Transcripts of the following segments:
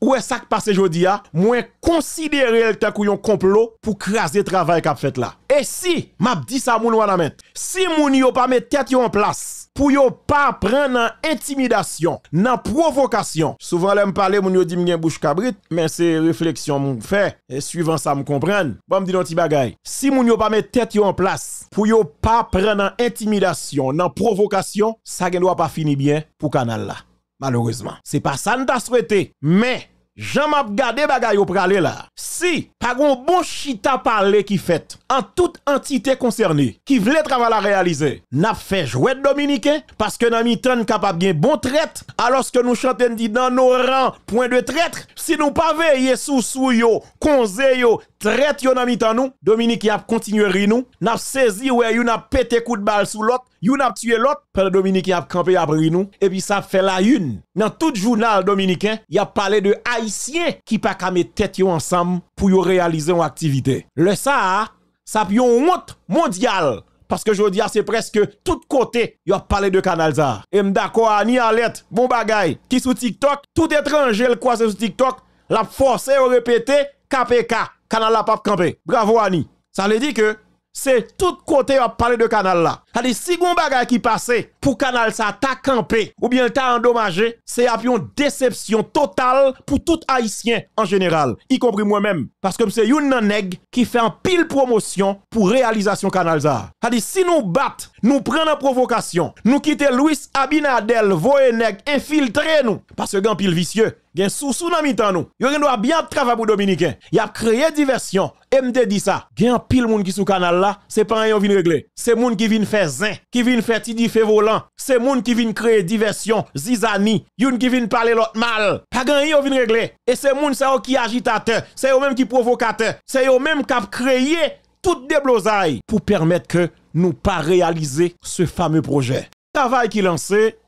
ou est-ce qui passe aujourd'hui, moins que temps qu'on complot pour craser travail qu'a fait là. Et si, m'a dit ça moun wana met, si moun yo pas mettre tête en place pour yo pas prendre intimidation, nan provocation. Souvent l'aime parler moun yo dit m'gen bouche cabrit, mais c'est réflexion moun fait et suivant ça me comprends. Bon me dit non petit bagay. Si moun pas mettre tête en place pour pas prendre intimidation, nan provocation, ça ne doit pas finir bien pour canal là. Malheureusement, c'est pas ça que nous as souhaité, mais J'en gardé bagay pour aller là. Si, pas un bon chita parler qui fait, en toute entité concernée, qui voulait travailler à réaliser, n'a fait jouer dominicain, parce que dans mi de capable bien bon traite, alors que nous chantons dit dans nos rangs, point de traître, si nous pas veiller sous sous yo, konze yo, traite yo dans mi nous, Dominique y a continué nous, n'a saisi où eu a pété coup de balle sous l'autre, Youn ap tué l'autre, pendant Dominique a campé après nous, et puis ça fait la une. Dans tout journal dominicain, il a parlé de haïtiens qui pas qu'à mettre tête ensemble pour réaliser une activité. Le ça, ça a une honte mondiale. Parce que je dis, c'est presque tout côté, il a parlé de Canal ça. Et d'accord, Annie alerte, bon bagay, qui sous TikTok, tout étranger le croise sur TikTok, l'a forcé à répéter KPK, Canal la pas campé. Bravo, Annie. Ça veut dire que c'est tout côté on parler de canal là. Allez, si gon bagage qui passait pour canal ça t'a campé ou bien t'a endommagé, c'est une déception totale pour tout haïtien en général, y compris moi-même parce que c'est une nèg qui fait un pile promotion pour réalisation canal ça. Allez, si nous battons nous prenons la provocation, nous quittons Louis Abinadel, Voyeneg, infiltrer nous, parce que un pile vicieux, gen sous sous dans mitan nous. Yo gen doit bien travail pour dominicain. Y a créé diversion. M.D. dit ça. Gen pile moun qui sous canal là, c'est pas yon vinn régler. C'est moun qui vinn faire zin, qui vinn faire tidi fait volant. C'est moun qui vinn créer diversion, zizani, Yon qui vin parler l'autre mal. Pas yon vinn régler. Et c'est moun yon qui agitateur, c'est eux même qui provocateur, c'est eux même qui créé tout déblosaille pour permettre que nous pas réaliser ce fameux projet. Travail qui lancé,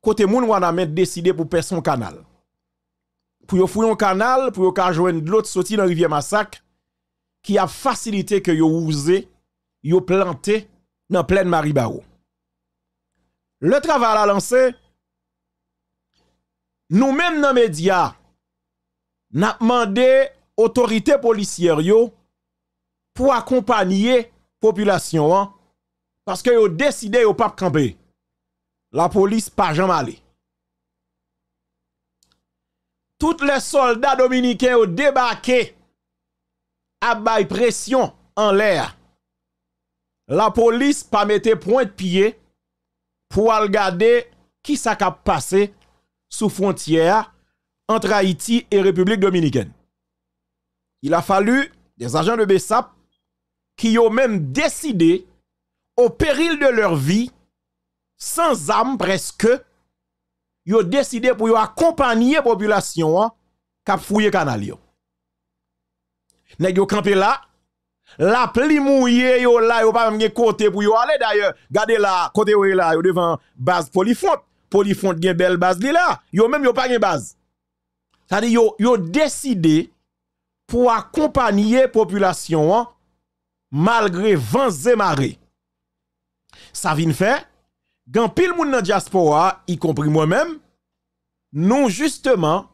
côté moun décidé pour perdre son canal. Pour yon fouillon un canal, pour yon de l'autre sorti dans rivière Massacre, qui a facilité que vous ouzé, yo planté dans pleine Maribao. Le travail a lancé, nous-mêmes dans les médias, nous demandé autorité policière pour accompagner la population hein. parce que ont décidé ne pas camper. La police pas jamais Toutes les soldats dominicains ont débarqué à bail pression en l'air. La police pas mettre point de pied pour regarder qui ça passé sous frontière entre Haïti et République dominicaine. Il a fallu des agents de BESAP qui ont même décidé, au péril de leur vie, sans âme presque, ils ont décidé pour accompagner la population hein, qui a fouillé canal. ils ont campé là, la pli mouillé yo là, yo pas même côté pour yo aller d'ailleurs. Regardez là, côté yo là, yo devant base Polyfonte. Polyfonte une belle base li là, yo même yo pas gen base. Ça dit yo yo décidé pour accompagner population hein, malgré 20 et marées. Ça vient faire, quand pile moun diaspora, y compris moi-même, nous justement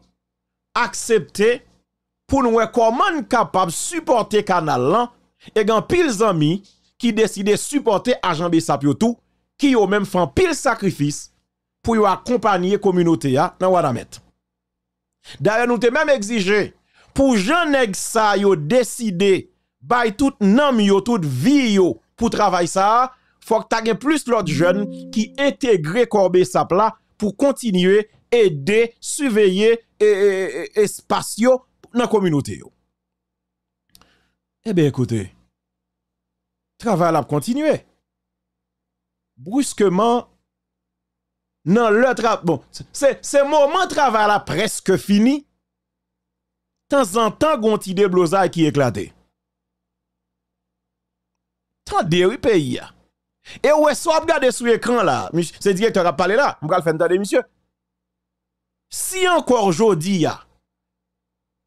Accepté. pour nous comment capable de supporter canal et quand pile amis qui de supporter agent qui au même fait pile sacrifice pour accompagner communauté dans Wadamet. D'ailleurs nous te même exigé pour Jean nèg ça décidé bay tout nam yo, tout vie yo pour travail ça, faut que gen plus l'autre jeune qui intègre corbe sa pour continuer aider, surveiller et, e, e, e, espace yo dans communauté Eh bien écoutez, travail a continuer. Brusquement non, le travail. Bon, c'est moment travail a presque fini. De temps en temps, des ti qui éclatait tande oui pays Et ouais, soit regarder sur l'écran là, c'est directeur a parlé là, le faire entendre monsieur. Si encore aujourd'hui a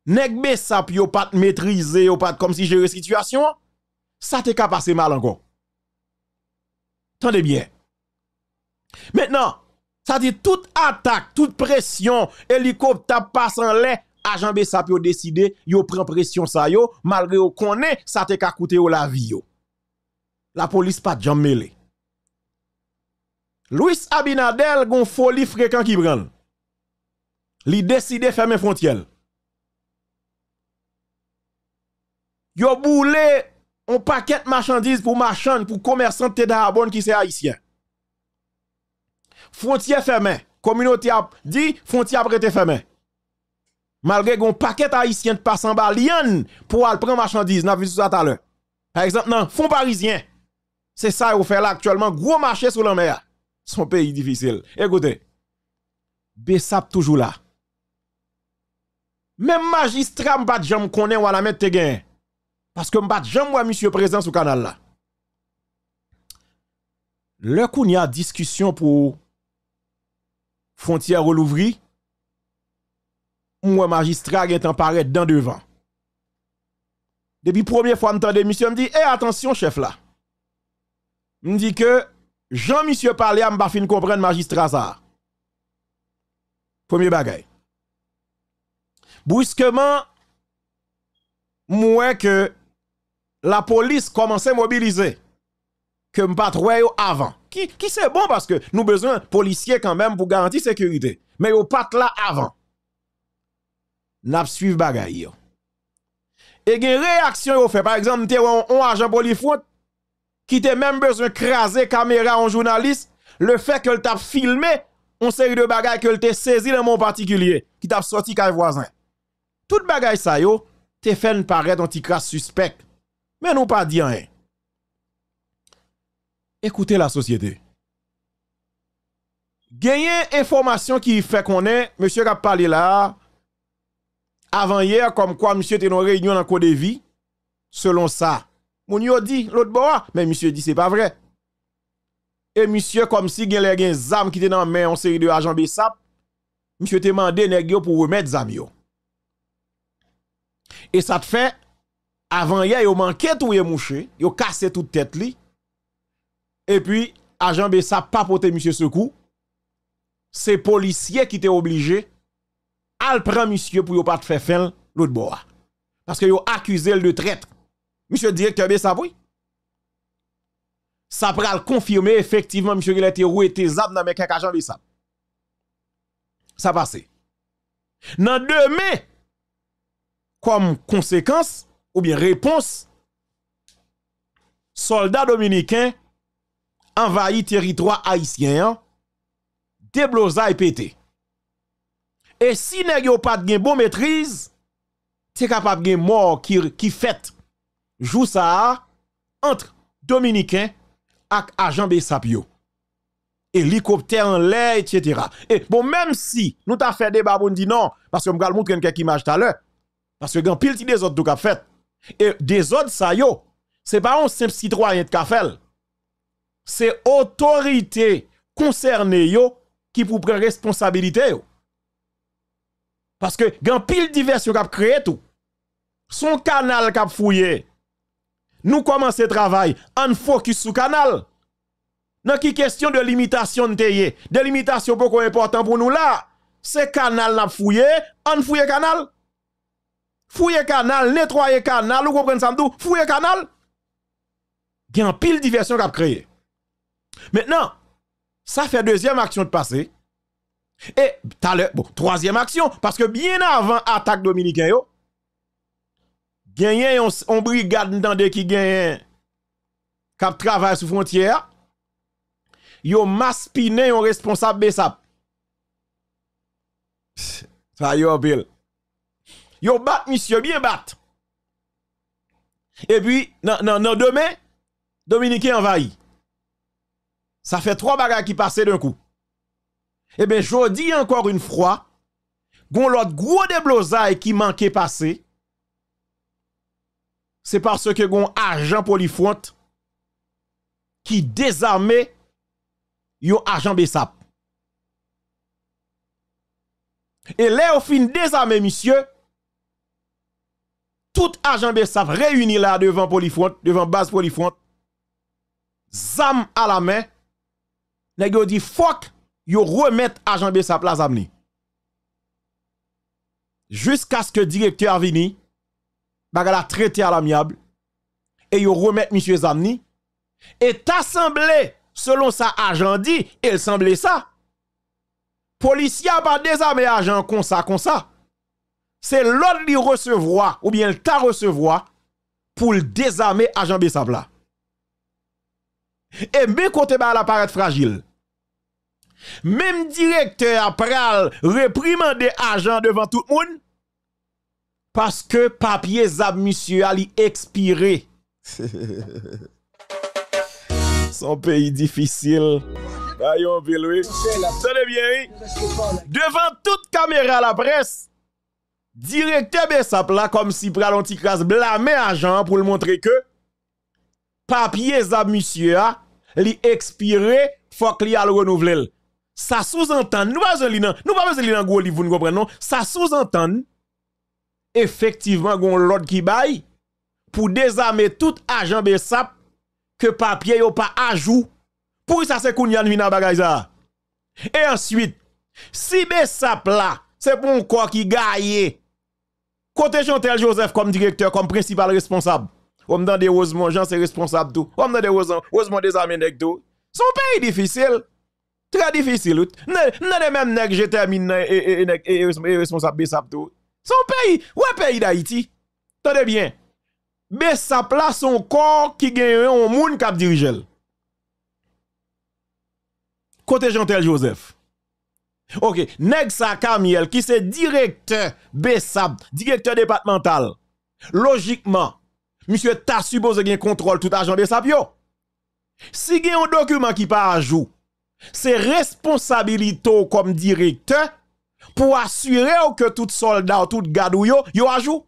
nèg besap pas maîtriser, ou pas comme si une situation, ça te ka passer mal encore. Tendez bien. Maintenant, ça dit toute attaque, toute pression, hélicoptère passe en l'air, agent Bessap yo décider, yo prend pression ça yo, malgré yo connaît, ça te coûte coûter la vie yo la police pas jamais Louis Abinadel gon folie fréquent qui branle. Li décide fermer frontière. Yo boule on paquet marchandises pour marchand pour commerçants de Darabon qui c'est haïtien. Frontière fermée, communauté a dit frontière prête fermée. Malgré gon paquet haïtien de en bas pour aller prendre marchandises, n'a vu ça tout à l'heure. Par exemple, non, fonds parisien. C'est ça qu'on fait là actuellement. Gros marché sous la mer. Son pays difficile. Écoutez, Bessap toujours là. Même magistrat m'bat jam connaît ou à la mettre Parce que m'bat jam monsieur présent sur canal là. Le coup a discussion pour frontière relouvri. Moi magistrat est en paraître dans devant. Depuis première fois m'tende monsieur me dit "Eh attention chef là." me dit que Jean-Monsieur parler à fin comprendre magistrat ça. Premier bagay. Brusquement, moins que la police commençait à mobiliser que m'patroyo avant. Qui, c'est bon parce que nous besoin de policiers quand même pour garantir sécurité. Mais yo pas là avant. N'a suivre bagay Et une réaction yo fait par exemple, on, on agent police qui t'a même besoin craser caméra en journaliste, le fait que t'a filmé on série de bagages que t'a saisi dans mon particulier, qui t'a sorti voisins. voisin. Tout bagage ça yo, te fait une un petit suspect. Mais nous pas dire rien. Écoutez la société. Gagner information qui fait qu'on est, monsieur qui a parlé là, avant hier, comme quoi monsieur était dans réunion dans le code de vie, selon ça, mon dit l'autre bois, ah, mais monsieur dit c'est pas vrai. Et monsieur comme si gen les un zam qui était dans main en série de agent Bessap, monsieur te mandé nèg yo pour remettre zam yo. Et ça te fait avant hier yo manqué tout a mouché, yo cassé toute tête li. Et puis agent Bessap pas porter monsieur secou, C'est policier qui était obligé à le prendre monsieur pour yo pas te faire fin l'autre bois. Ah. Parce que yo accusé de traître. Monsieur le directeur, bien ça, pourra Ça pral confirmer effectivement, monsieur Gilet Terou était zab dans mes quelques agents ça. Ça passe. Dans demain, comme conséquence, ou bien réponse, soldats dominicains le territoire haïtien, hein, déblosa et pété. Et si n'a pas de bon maîtrise, c'est capable de mort qui qui fait jou ça entre Dominicain... Et agent Sapio. Hélicoptère en l'air, etc. Et bon, même si nous t'a fait des débats... nous non, parce que nous avons montré quelques images tout à l'heure, parce que grand pile des autres qui fait. Et des autres, ça yo, c'est pas un simple citoyen de fait. C'est l'autorité... concernée yo qui pour prendre responsabilité Parce que grand pile divers qui a créé tout. Son canal qui a fouillé, nous commençons travail en focus sur canal. Dans qui question de limitation de e, de limitation beaucoup important pour nous là, c'est canal l'a fouillé, on fouille canal. Fouille canal, nettoyer canal, vous comprenez ça fouille canal. Il y a pile diversion qu'a créé. Maintenant, ça fait deuxième action de passer. Et bon, troisième action parce que bien avant attaque dominicaine gagné yon, on brigade n'tande qui qui kap travail sou frontière. Yo maspiné, yon responsable besap. Ça yo Bill. Yo bat monsieur bien bat. Et puis non non non demain Dominique envahi. Ça fait trois bagages qui passaient d'un coup. Eh bien, je dis encore une fois, gon l'autre gros déblosaille qui manquait passer c'est parce que un agent polyfront qui désarmé yon agent Bessap. Et là, au fin désarmé, monsieur, tout agent Bessap réuni là devant Polyfront, devant base Polyfront, zam à la main, nèg dit fuck, yo remettre agent Bessap la zamni. Jusqu'à ce que directeur vini, bagala traité à l'amiable et yo remettre M. Zamni et t'assemblé selon sa agent dit il semblait ça policier pas désarmé agent comme ça comme ça c'est l'ordre lui recevoir ou bien t'a recevoir pour désarmer agent Bessabla. et bien côté ba la fragile même directeur pral réprimander agent devant tout le monde parce que papier zab monsieur a expiré. Son pays difficile. Bayon ville, bien, hein? Devant toute caméra la presse, directeur Bessap là, comme si Pralon crasse blâmait agent pour le montrer que papier zab monsieur a, li expiré, faut qu'il a le renouveler. Ça sous-entend, nous pas besoin de nous pas besoin de gros livre, Ça sous-entend, effectivement gon l'ordre qui baille pour désarmer tout agent Bessap que papier ou pas ajout. Pour ça c'est qu'on y a dans à Et ensuite, si Bessap là, c'est pour un corps qui gagne. Côté Chantel Joseph comme directeur, comme principal responsable. On dans des Jean c'est responsable tout. On dans des heureusement, des nèg tout. Son pays difficile. Très difficile. Nan même nèg je termine et responsable Bessap tout. Son pays, un pays d'Haïti. Tenez bien. Mais sa place son corps qui gagne un monde qui dirige. Côté jean Joseph. OK, nèg sa qui c'est directeur Bessab, directeur départemental. Logiquement, monsieur t'a supposé gagne contrôle tout agent Bessab yo. Si gagne un document qui part à jour, c'est responsabilité comme directeur pour assurer que tout soldat, tout gadouillot, yo ajoute.